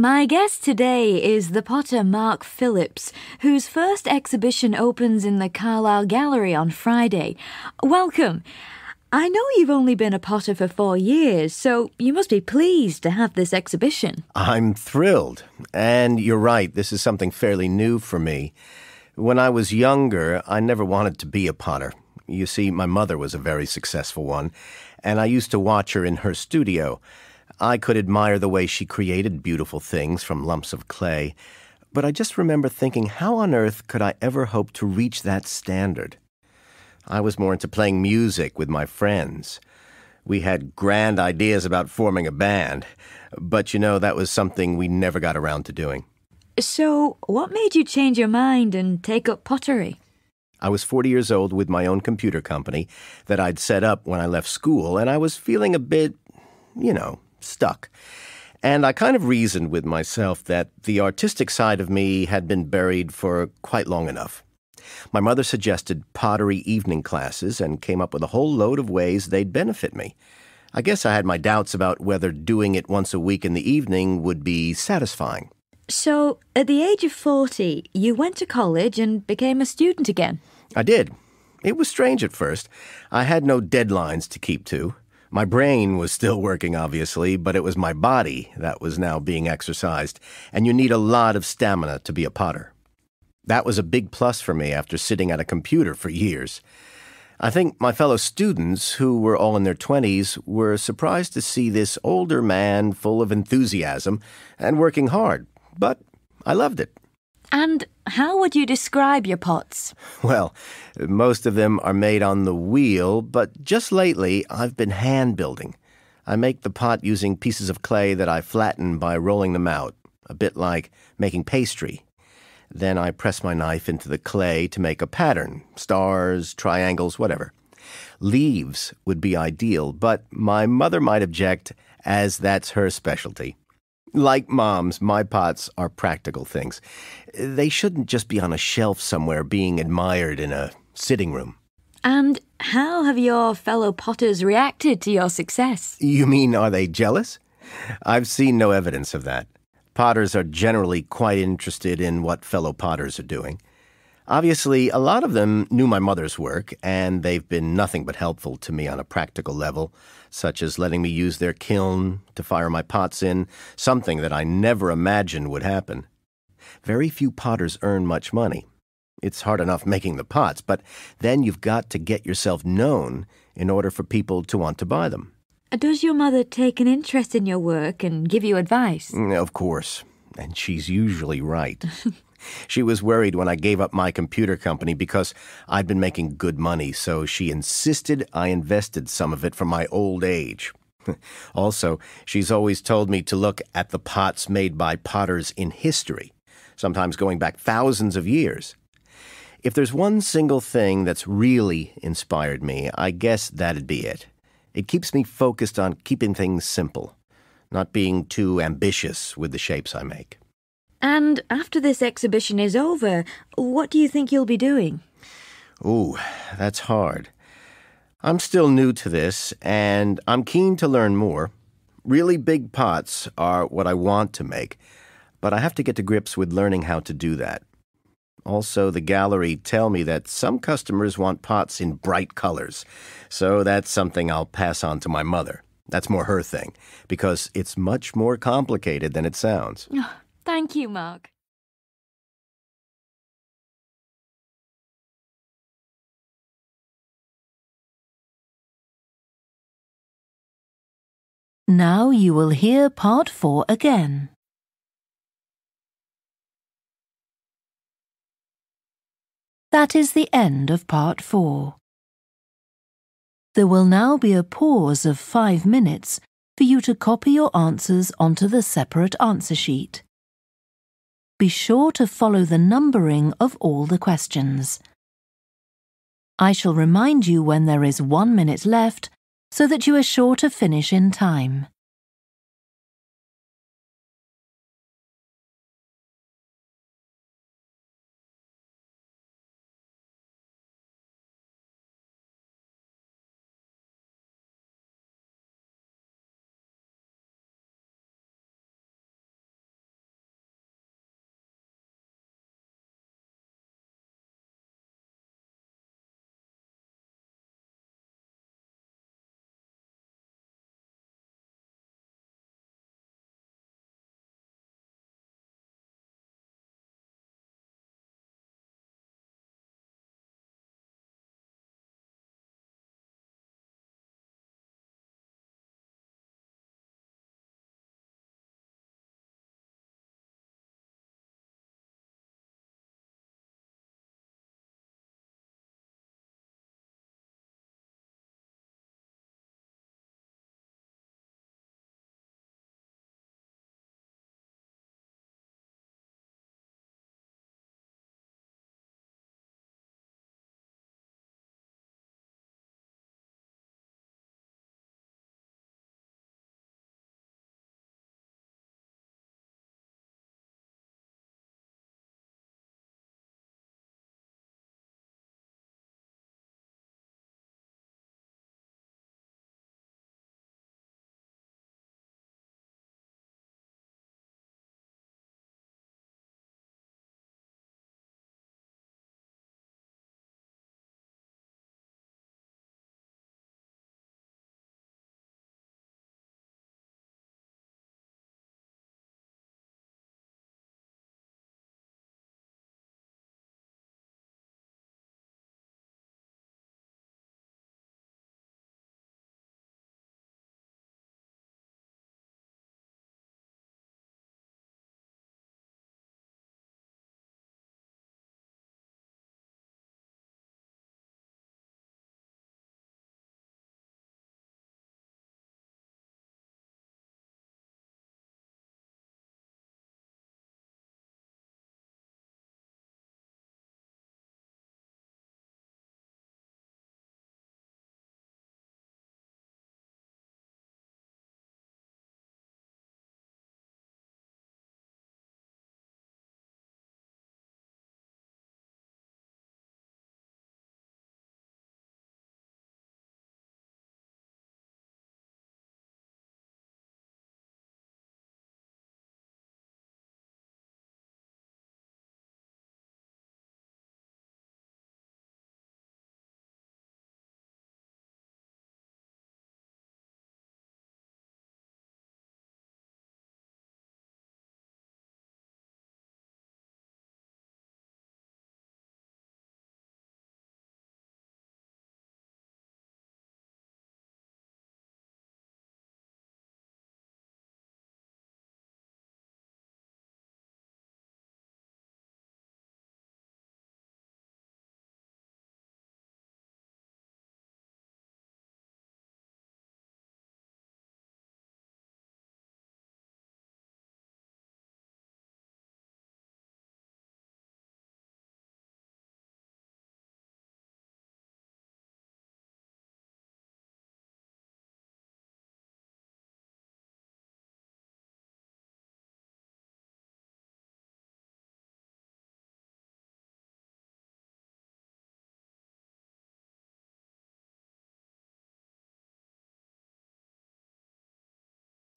My guest today is the potter Mark Phillips, whose first exhibition opens in the Carlisle Gallery on Friday. Welcome. I know you've only been a potter for four years, so you must be pleased to have this exhibition. I'm thrilled. And you're right, this is something fairly new for me. When I was younger, I never wanted to be a potter. You see, my mother was a very successful one, and I used to watch her in her studio. I could admire the way she created beautiful things from lumps of clay, but I just remember thinking, how on earth could I ever hope to reach that standard? I was more into playing music with my friends. We had grand ideas about forming a band, but you know, that was something we never got around to doing. So, what made you change your mind and take up pottery? I was 40 years old with my own computer company that I'd set up when I left school, and I was feeling a bit, you know, stuck. And I kind of reasoned with myself that the artistic side of me had been buried for quite long enough. My mother suggested pottery evening classes and came up with a whole load of ways they'd benefit me. I guess I had my doubts about whether doing it once a week in the evening would be satisfying. So, at the age of 40, you went to college and became a student again? I did. It was strange at first. I had no deadlines to keep to. My brain was still working, obviously, but it was my body that was now being exercised, and you need a lot of stamina to be a potter. That was a big plus for me after sitting at a computer for years. I think my fellow students, who were all in their 20s, were surprised to see this older man full of enthusiasm and working hard, but I loved it. And how would you describe your pots? Well, most of them are made on the wheel, but just lately I've been hand building. I make the pot using pieces of clay that I flatten by rolling them out, a bit like making pastry. Then I press my knife into the clay to make a pattern stars, triangles, whatever. Leaves would be ideal, but my mother might object, as that's her specialty. Like moms, my pots are practical things. They shouldn't just be on a shelf somewhere being admired in a sitting room. And how have your fellow potters reacted to your success? You mean, are they jealous? I've seen no evidence of that. Potters are generally quite interested in what fellow potters are doing. Obviously, a lot of them knew my mother's work, and they've been nothing but helpful to me on a practical level, such as letting me use their kiln to fire my pots in, something that I never imagined would happen. Very few potters earn much money. It's hard enough making the pots, but then you've got to get yourself known in order for people to want to buy them. Uh, does your mother take an interest in your work and give you advice? Mm, of course, and she's usually right. she was worried when I gave up my computer company because I'd been making good money, so she insisted I invested some of it for my old age. also, she's always told me to look at the pots made by potters in history, sometimes going back thousands of years. If there's one single thing that's really inspired me, I guess that'd be it. It keeps me focused on keeping things simple, not being too ambitious with the shapes I make. And after this exhibition is over, what do you think you'll be doing? Ooh, that's hard. I'm still new to this, and I'm keen to learn more. Really big pots are what I want to make, but I have to get to grips with learning how to do that. Also, the gallery tell me that some customers want pots in bright colors, so that's something I'll pass on to my mother. That's more her thing, because it's much more complicated than it sounds. Oh, Thank you, Mark. Now you will hear part 4 again. That is the end of part 4. There will now be a pause of 5 minutes for you to copy your answers onto the separate answer sheet be sure to follow the numbering of all the questions. I shall remind you when there is one minute left so that you are sure to finish in time.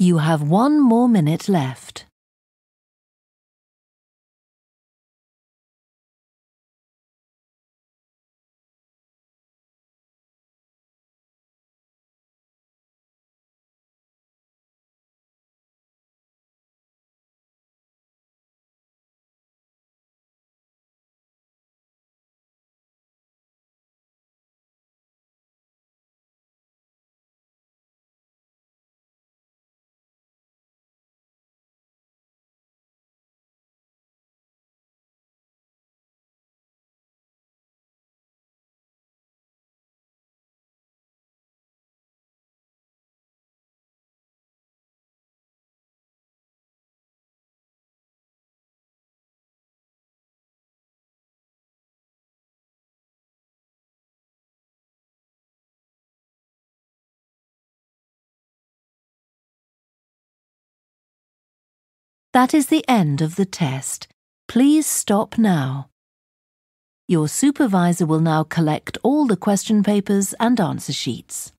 You have one more minute left. That is the end of the test. Please stop now. Your supervisor will now collect all the question papers and answer sheets.